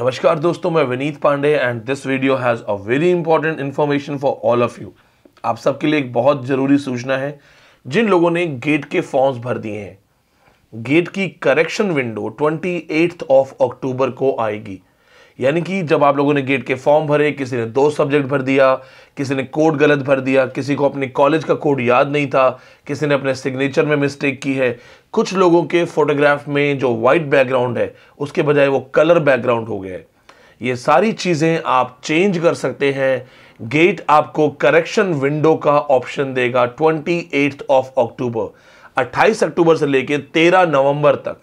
नमस्कार दोस्तों मैं Vineet Pandey and this video has a very important information for all of you आप सबके लिए एक बहुत ज़रूरी सूचना है जिन लोगों ने गेट के फॉर्म्स भर दिए हैं गेट की correction window twenty of October को आएगी यानी कि जब आप लोगों ने गेट के फॉर्म भरे किसी ने दो सब्जेक्ट भर दिया किसी ने कोड गलत भर दिया किसी को अपने कॉलेज का कोड याद नहीं था किसी ने अपने सिग्नेचर में मिस्टेक की है कुछ लोगों के फोटोग्राफ में जो वाइट बैकग्राउंड है उसके बजाय वो कलर बैकग्राउंड हो गया है ये सारी चीज़ें आप चेंज कर सकते हैं गेट आपको करेक्शन विंडो का ऑप्शन देगा ट्वेंटी ऑफ अक्टूबर 28 अक्टूबर से लेकर 13 नवंबर तक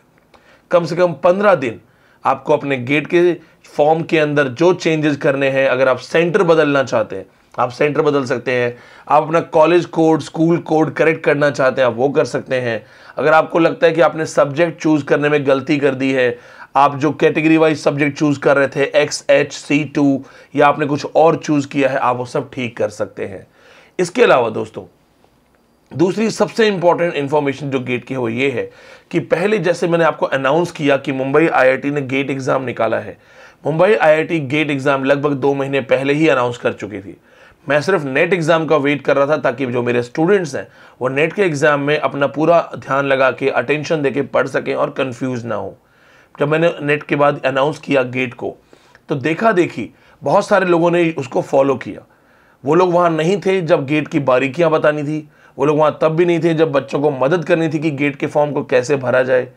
कम से कम 15 दिन आपको अपने गेट के फॉर्म के अंदर जो चेंजेस करने हैं अगर आप सेंटर बदलना चाहते हैं आप सेंटर बदल सकते हैं आप अपना college code school code correct करना चाहते हैं आप वो कर सकते हैं अगर आपको लगता है कि आपने सब्जेक्ट चूज़ करने में गलती कर दी है आप जो कैटेगरी वाइज सब्जेक्ट चूज़ कर रहे थे एक्स एच सी टू या आपने कुछ और चूज़ किया है आप वो सब ठीक कर सकते हैं इसके अलावा दोस्तों दूसरी सबसे इंपॉर्टेंट इन्फॉर्मेशन जो गेट की है वो ये है कि पहले जैसे मैंने आपको अनाउंस किया कि मुंबई आईआईटी ने गेट एग्ज़ाम निकाला है मुंबई आईआईटी गेट एग्ज़ाम लगभग दो महीने पहले ही अनाउंस कर चुकी थी मैं सिर्फ नेट एग्ज़ाम का वेट कर रहा था ताकि जो मेरे स्टूडेंट्स हैं वो नेट के एग्ज़ाम में अपना पूरा ध्यान लगा के अटेंशन दे के पढ़ सकें और कन्फ्यूज़ ना हो जब मैंने नेट के बाद अनाउंस किया गेट को तो देखा देखी बहुत सारे लोगों ने उसको फॉलो किया वो लोग वहाँ नहीं थे जब गेट की बारीकियाँ बतानी थी वो लोग वहाँ तब भी नहीं थे जब बच्चों को मदद करनी थी कि गेट के फॉर्म को कैसे भरा जाए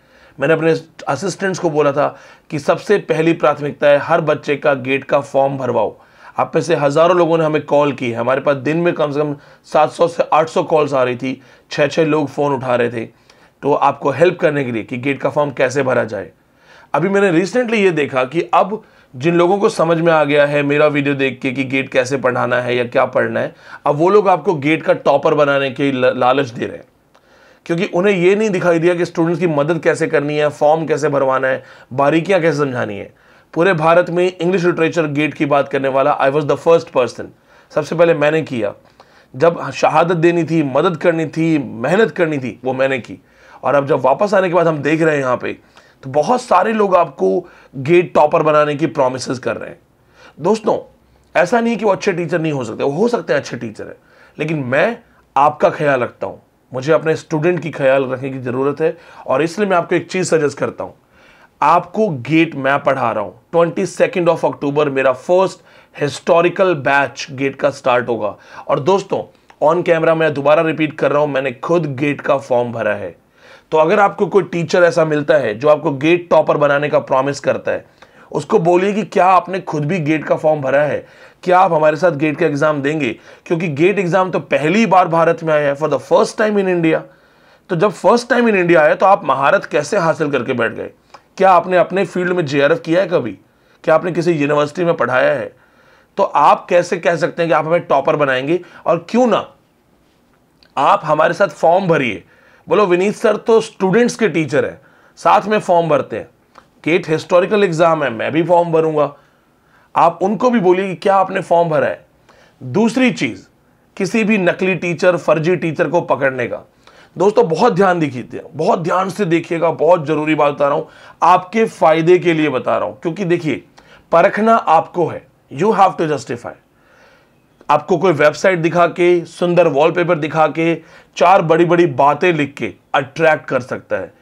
मैंने अपने असिस्टेंट्स को बोला था कि सबसे पहली प्राथमिकता है हर बच्चे का गेट का फॉर्म भरवाओ आप में से हज़ारों लोगों ने हमें कॉल की हमारे पास दिन में कम से कम 700 से 800 कॉल्स आ रही थी छः छः लोग फ़ोन उठा रहे थे तो आपको हेल्प करने के लिए कि गेट का फॉर्म कैसे भरा जाए अभी मैंने रिसेंटली ये देखा कि अब जिन लोगों को समझ में आ गया है मेरा वीडियो देख के कि गेट कैसे पढ़ाना है या क्या पढ़ना है अब वो लोग आपको गेट का टॉपर बनाने की लालच दे रहे हैं क्योंकि उन्हें ये नहीं दिखाई दिया कि स्टूडेंट्स की मदद कैसे करनी है फॉर्म कैसे भरवाना है बारीकियां कैसे समझानी है पूरे भारत में इंग्लिश लिटरेचर गेट की बात करने वाला I was the first person सबसे पहले मैंने किया जब शहादत देनी थी मदद करनी थी मेहनत करनी थी वो मैंने की और अब जब वापस आने के बाद हम देख रहे हैं यहाँ पे तो बहुत सारे लोग आपको गेट टॉपर बनाने की प्रोमिस कर रहे हैं दोस्तों ऐसा नहीं कि वो अच्छे टीचर नहीं हो सकते वो हो सकते हैं अच्छे टीचर हैं लेकिन मैं आपका ख्याल रखता हूं मुझे अपने स्टूडेंट की ख्याल रखने की ज़रूरत है और इसलिए मैं आपको एक चीज़ सजेस्ट करता हूं आपको गेट मैं पढ़ा रहा हूं ट्वेंटी सेकेंड ऑफ अक्टूबर मेरा फर्स्ट हिस्टोरिकल बैच गेट का स्टार्ट होगा और दोस्तों ऑन कैमरा मैं दोबारा रिपीट कर रहा हूं मैंने खुद गेट का फॉर्म भरा है तो अगर आपको कोई टीचर ऐसा मिलता है जो आपको गेट टॉपर बनाने का प्रॉमिस करता है उसको बोलिए कि क्या आपने खुद भी गेट का फॉर्म भरा है क्या आप हमारे साथ गेट का एग्ज़ाम देंगे क्योंकि गेट एग्ज़ाम तो पहली बार भारत में आया है for the first time in India तो जब फर्स्ट टाइम इन इंडिया आया तो आप महारत कैसे हासिल करके बैठ गए क्या आपने अपने फील्ड में जे किया है कभी क्या आपने किसी यूनिवर्सिटी में पढ़ाया है तो आप कैसे कह सकते हैं कि आप हमें टॉपर बनाएंगे और क्यों ना आप हमारे साथ फॉर्म भरिए बोलो विनीत सर तो स्टूडेंट्स के टीचर है साथ में फॉर्म भरते हैं केट हिस्टोरिकल एग्जाम है मैं भी फॉर्म भरूंगा आप उनको भी बोलिए कि क्या आपने फॉर्म भरा है दूसरी चीज़ किसी भी नकली टीचर फर्जी टीचर को पकड़ने का दोस्तों बहुत ध्यान दिखीते बहुत ध्यान से देखिएगा बहुत ज़रूरी बात बता रहा हूं आपके फ़ायदे के लिए बता रहा हूँ क्योंकि देखिए परखना आपको है यू हैव टू जस्टिफाई आपको कोई वेबसाइट दिखा के सुंदर वॉलपेपर दिखा के चार बड़ी बड़ी बातें लिख के अट्रैक्ट कर सकता है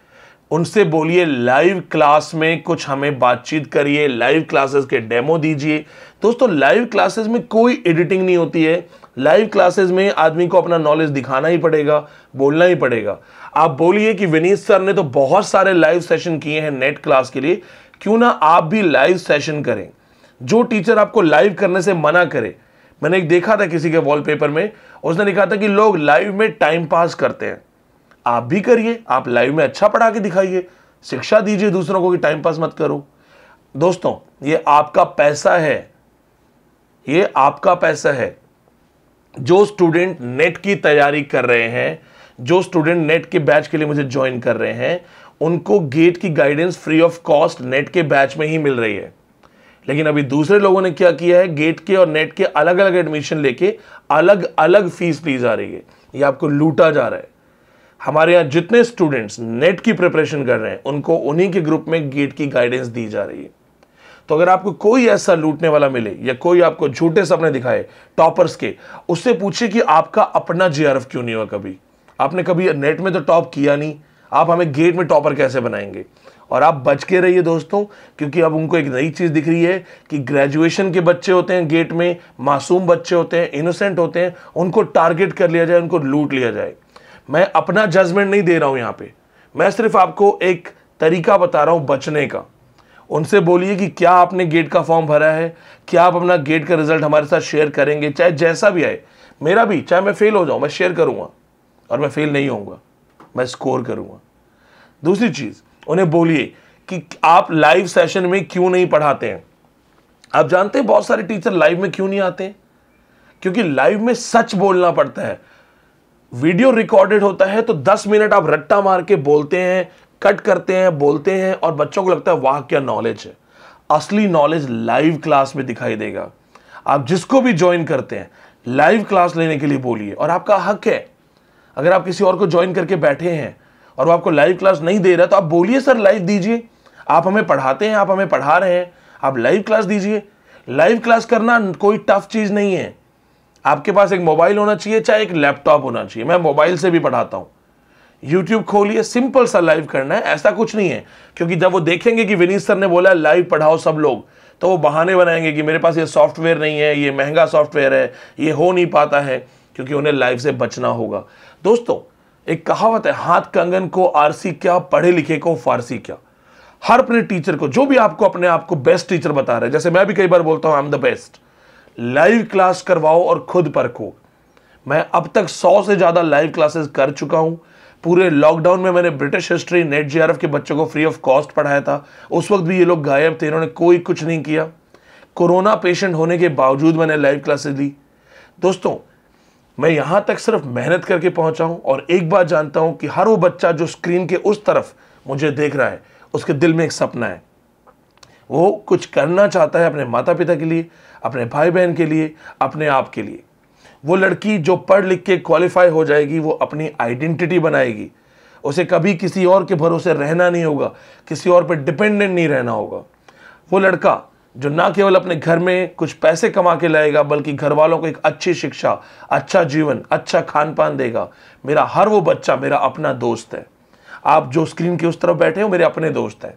उनसे बोलिए लाइव क्लास में कुछ हमें बातचीत करिए लाइव क्लासेस के डेमो दीजिए दोस्तों लाइव क्लासेस में कोई एडिटिंग नहीं होती है लाइव क्लासेस में आदमी को अपना नॉलेज दिखाना ही पड़ेगा बोलना ही पड़ेगा आप बोलिए कि विनीत सर ने तो बहुत सारे लाइव सेशन किए हैं नेट क्लास के लिए क्यों ना आप भी लाइव सेशन करें जो टीचर आपको लाइव करने से मना करे मैंने एक देखा था किसी के वॉलपेपर में उसने लिखा था कि लोग लाइव में टाइम पास करते हैं आप भी करिए आप लाइव में अच्छा पढ़ा के दिखाइए शिक्षा दीजिए दूसरों को कि टाइम पास मत करो दोस्तों ये आपका पैसा है ये आपका पैसा है जो स्टूडेंट नेट की तैयारी कर रहे हैं जो स्टूडेंट नेट के बैच के लिए मुझे ज्वाइन कर रहे हैं उनको गेट की guidance free of cost NET के बैच में ही मिल रही है लेकिन अभी दूसरे लोगों ने क्या किया है गेट के और नेट के अलग अलग एडमिशन लेके अलग अलग फीस ली जा रही है ये आपको लूटा जा रहा है हमारे यहाँ जितने स्टूडेंट्स नेट की प्रिपरेशन कर रहे हैं उनको उन्हीं के ग्रुप में गेट की गाइडेंस दी जा रही है तो अगर आपको कोई ऐसा लूटने वाला मिले या कोई आपको झूठे सपने दिखाए टॉपर्स के उससे पूछिए कि आपका अपना जे क्यों नहीं हुआ कभी आपने कभी नेट में तो टॉप किया नहीं आप हमें गेट में टॉपर कैसे बनाएंगे और आप बच के रहिए दोस्तों क्योंकि अब उनको एक नई चीज़ दिख रही है कि ग्रेजुएशन के बच्चे होते हैं गेट में मासूम बच्चे होते हैं इनोसेंट होते हैं उनको टारगेट कर लिया जाए उनको लूट लिया जाए मैं अपना जजमेंट नहीं दे रहा हूँ यहाँ पे मैं सिर्फ आपको एक तरीका बता रहा हूँ बचने का उनसे बोलिए कि क्या आपने गेट का फॉर्म भरा है क्या आप अपना गेट का रिजल्ट हमारे साथ शेयर करेंगे चाहे जैसा भी आए मेरा भी चाहे मैं फेल हो जाऊँ मैं शेयर करूँगा और मैं फेल नहीं होऊंगा मैं स्कोर करूंगा दूसरी चीज़ उन्हें बोलिए कि आप लाइव सेशन में क्यों नहीं पढ़ाते हैं आप जानते हैं बहुत सारे टीचर लाइव में क्यों नहीं आते क्योंकि लाइव में सच बोलना पड़ता है वीडियो रिकॉर्डेड होता है तो 10 मिनट आप रट्टा मार के बोलते हैं कट करते हैं बोलते हैं और बच्चों को लगता है वाह क्या नॉलेज है असली नॉलेज लाइव क्लास में दिखाई देगा आप जिसको भी ज्वाइन करते हैं लाइव क्लास लेने के लिए बोलिए और आपका हक है अगर आप किसी और को ज्वाइन करके बैठे हैं और वो आपको लाइव क्लास नहीं दे रहा तो आप बोलिए सर लाइव दीजिए आप हमें पढ़ाते हैं आप हमें पढ़ा रहे हैं आप लाइव क्लास दीजिए लाइव क्लास करना कोई टफ चीज़ नहीं है आपके पास एक मोबाइल होना चाहिए चाहे एक लैपटॉप होना चाहिए मैं मोबाइल से भी पढ़ाता हूँ यूट्यूब खोलिए सिंपल सा लाइव करना है ऐसा कुछ नहीं है क्योंकि जब वो देखेंगे कि विनीत सर ने बोला लाइव पढ़ाओ सब लोग तो वो बहाने बनाएंगे कि मेरे पास ये सॉफ्टवेयर नहीं है ये महंगा सॉफ्टवेयर है ये हो नहीं पाता है क्योंकि उन्हें लाइव से बचना होगा दोस्तों एक कहावत है हाथ कंगन को आरसी क्या पढ़े लिखे को फारसी क्या हर अपने टीचर को जो भी आपको अपने आप को बेस्ट टीचर बता रहे जैसे मैं भी कई बार बोलता हूं I am the best live class करवाओ और खुद परखो मैं अब तक सौ से ज़्यादा लाइव क्लासेस कर चुका हूं पूरे लॉकडाउन में मैंने ब्रिटिश हिस्ट्री नेट जी के बच्चों को फ्री ऑफ कॉस्ट पढ़ाया था उस वक्त भी ये लोग गायब थे इन्होंने कोई कुछ नहीं किया कोरोना पेशेंट होने के बावजूद मैंने लाइव क्लासेस ली दोस्तों मैं यहाँ तक सिर्फ मेहनत करके पहुंचा हूं और एक बार जानता हूँ कि हर वो बच्चा जो स्क्रीन के उस तरफ मुझे देख रहा है उसके दिल में एक सपना है वो कुछ करना चाहता है अपने माता पिता के लिए अपने भाई बहन के लिए अपने आप के लिए वो लड़की जो पढ़ लिख के क्वालिफाई हो जाएगी वो अपनी आइडेंटिटी बनाएगी उसे कभी किसी और के भरोसे रहना नहीं होगा किसी और पर डिपेंडेंट नहीं रहना होगा वो लड़का जो ना केवल अपने घर में कुछ पैसे कमा के लाएगा बल्कि घर वालों को एक अच्छी शिक्षा अच्छा जीवन अच्छा खान पान देगा मेरा हर वो बच्चा मेरा अपना दोस्त है आप जो स्क्रीन के उस तरफ बैठे हो मेरे अपने दोस्त हैं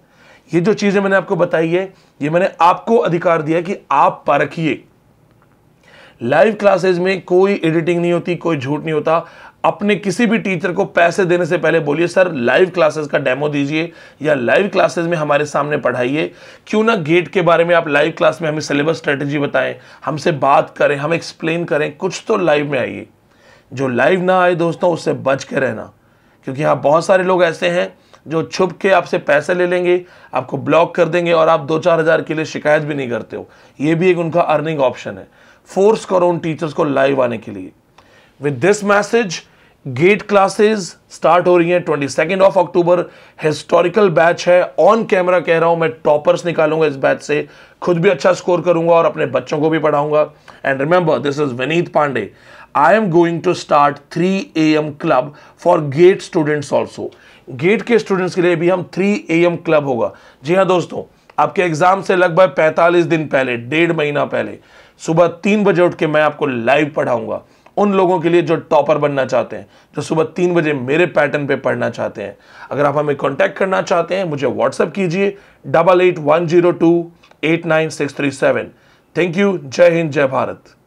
ये जो चीज़ें मैंने आपको बताई है ये मैंने आपको अधिकार दिया कि आप परखिए लाइव क्लासेस में कोई एडिटिंग नहीं होती कोई झूठ नहीं होता अपने किसी भी टीचर को पैसे देने से पहले बोलिए सर लाइव क्लासेस का डेमो दीजिए या लाइव क्लासेस में हमारे सामने पढ़ाइए क्यों ना गेट के बारे में आप लाइव क्लास में हमें सिलेबस स्ट्रेटजी बताएं हमसे बात करें हम एक्सप्लेन करें कुछ तो लाइव में आइए जो लाइव ना आए दोस्तों उससे बच के रहना क्योंकि यहाँ बहुत सारे लोग ऐसे हैं जो छुप के आपसे पैसे ले लेंगे आपको ब्लॉक कर देंगे और आप दो चार हज़ार के लिए शिकायत भी नहीं करते हो ये भी एक उनका अर्निंग ऑप्शन है फोर्स करो उन टीचर्स को लाइव आने के लिए with this message GATE classes start हो रही हैं twenty second of October historical batch है ऑन कैमरा कह रहा हूं मैं टॉपर्स निकालूंगा इस बैच से खुद भी अच्छा स्कोर करूंगा और अपने बच्चों को भी पढ़ाऊंगा and remember this is Vineet Pandey I am going to start three A M club for GATE students also GATE के स्टूडेंट्स के लिए भी हम थ्री ए एम क्लब होगा जी हाँ दोस्तों आपके एग्जाम से लगभग पैंतालीस दिन पहले डेढ़ महीना पहले सुबह तीन बजे उठ के मैं आपको लाइव पढ़ाऊंगा उन लोगों के लिए जो टॉपर बनना चाहते हैं जो सुबह तीन बजे मेरे पैटर्न पे पढ़ना चाहते हैं अगर आप हमें कांटेक्ट करना चाहते हैं मुझे व्हाट्सएप कीजिए double eight one zero two eight nine six three seven thank you जय हिंद जय भारत